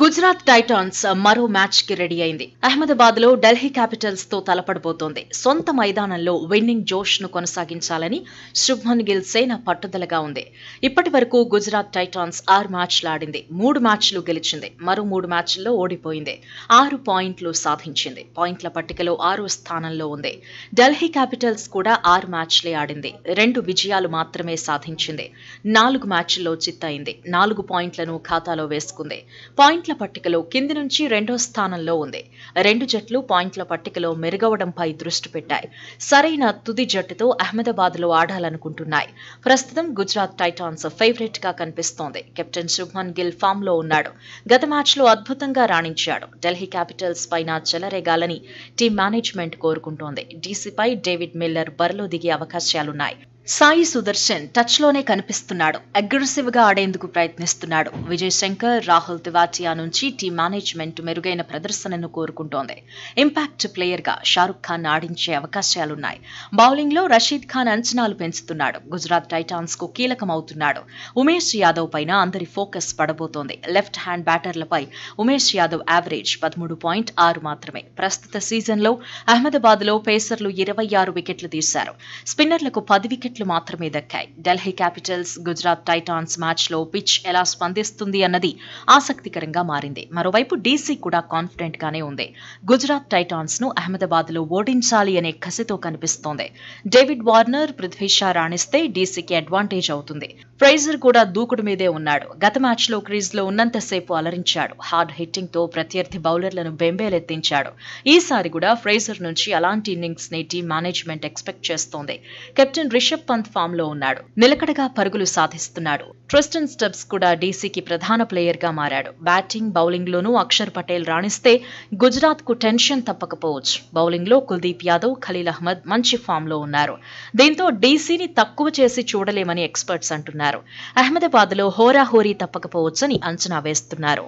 Gujarat Titans మరో match కి ready అయింది అహ్మదాబాద్ లో ఢిల్లీ క్యాపిటల్స్ తో తలపడబోతోంది సొంత మైదానంలో విన్నింగ్ జోష్ ను కొనసాగించాలని శుభ్మన్ గిల్ సేన పట్టుదలగా ఉంది ఇప్పటి వరకు గుజరాత్ టైటాన్స్ ఆరు మ్యాచ్లు ఆడింది మూడు మ్యాచ్లు గెలిచింది మరో మూడు మ్యాచ్ల్లో ఓడిపోయింది ఆరు పాయింట్లు సాధించింది పాయింట్ల పట్టికలో ఆరో స్థానంలో ఉంది ఢిల్లీ క్యాపిటల్స్ కూడా ఆరు మ్యాచ్లే ఆడింది రెండు విజయాలు మాత్రమే సాధించింది నాలుగు మ్యాచ్ల్లో చిత్తయింది నాలుగు పాయింట్లను ఖాతాలో వేసుకుంది పాయింట్ పాయింట్ల పట్టికలో కింది నుంచి రెండో స్థానంలో ఉంది రెండు జట్లు పాయింట్ల పట్టికలో మెరుగవడంపై దృష్టి పెట్టాయి సరైన తుది జట్టుతో అహ్మదాబాద్లో ఆడాలనుకుంటున్నాయి ప్రస్తుతం గుజరాత్ టైటాన్స్ ఫేవరెట్ గా కనిపిస్తోంది కెప్టెన్ శుభ్మన్ గిల్ ఫామ్ లో ఉన్నాడు గత మ్యాచ్ లో అద్భుతంగా రాణించాడు ఢిల్లీ క్యాపిటల్స్ పైన చెలరేగాలని టీం మేనేజ్మెంట్ కోరుకుంటోంది డీసీపై డేవిడ్ మిల్లర్ బరిలో దిగే అవకాశాలున్నాయి సాయి సుదర్శన్ టచ్లోనే కనిపిస్తున్నాడు అగ్రెసివ్గా ఆడేందుకు ప్రయత్నిస్తున్నాడు విజయ్ శంకర్ రాహుల్ తివాటియా నుంచి టీమ్ మేనేజ్మెంట్ మెరుగైన ప్రదర్శనను కోరుకుంటోంది ఇంపాక్ట్ ప్లేయర్గా షారుఖ్ ఖాన్ ఆడించే అవకాశాలున్నాయి బౌలింగ్లో రషీద్ ఖాన్ అంచనాలు పెంచుతున్నాడు గుజరాత్ టైటాన్స్కు కీలకమవుతున్నాడు ఉమేష్ యాదవ్ పైన అందరి ఫోకస్ పడబోతోంది లెఫ్ట్ హ్యాండ్ బ్యాటర్లపై ఉమేష్ యాదవ్ యావరేజ్ పదమూడు పాయింట్ ఆరు మాత్రమే ప్రస్తుత సీజన్లో అహ్మదాబాద్లో పేసర్లు ఇరవై ఆరు వికెట్లు తీశారు స్పిన్నర్లకు పది వికెట్లు వికెట్లు మాత్రమే దక్కాయి ఢిల్లీ క్యాపిటల్స్ గుజరాత్ టైటాన్స్ మ్యాచ్లో పిచ్ ఎలా స్పందిస్తుంది అన్నది ఆసక్తికరంగా మారింది మరోవైపు డీసీ కూడా కాన్ఫిడెంట్ గానే ఉంది గుజరాత్ టైటాన్స్ ను అహ్మదాబాద్ లో ఓడించాలి అనే కసితో కనిపిస్తోంది డేవిడ్ వార్నర్ పృథ్వీ షా రాణిస్తే డీసీకి అడ్వాంటేజ్ అవుతుంది ఫ్రైజర్ కూడా దూకుడు మీదే ఉన్నాడు గత మ్యాచ్లో క్రీజ్లో ఉన్నంతసేపు అలరించాడు హార్డ్ హిట్టింగ్తో ప్రత్యర్థి బౌలర్లను బెంబేలెత్తించాడు ఈసారి కూడా ఫ్రైజర్ నుంచి అలాంటి ఇన్నింగ్స్ని టీం మేనేజ్మెంట్ ఎక్స్పెక్ట్ చేస్తోంది కెప్టెన్ రిషబ్ పంత్ ఫామ్లో ఉన్నాడు నిలకడగా పరుగులు సాధిస్తున్నాడు ట్రిస్టన్ స్టబ్స్ కూడా డీసీకి ప్రధాన ప్లేయర్గా మారాడు బ్యాటింగ్ బౌలింగ్లోనూ అక్షర్ పటేల్ రాణిస్తే గుజరాత్కు టెన్షన్ తప్పకపోవచ్చు బౌలింగ్లో కుల్దీప్ యాదవ్ ఖలీల్ అహ్మద్ మంచి ఫామ్లో ఉన్నారు దీంతో డీసీని తక్కువ చేసి చూడలేమని ఎక్స్పర్ట్స్ అంటున్నారు అహ్మదాబాద్లో హోరాహోరీ తప్పకపోవచ్చని అంచనా వేస్తున్నారు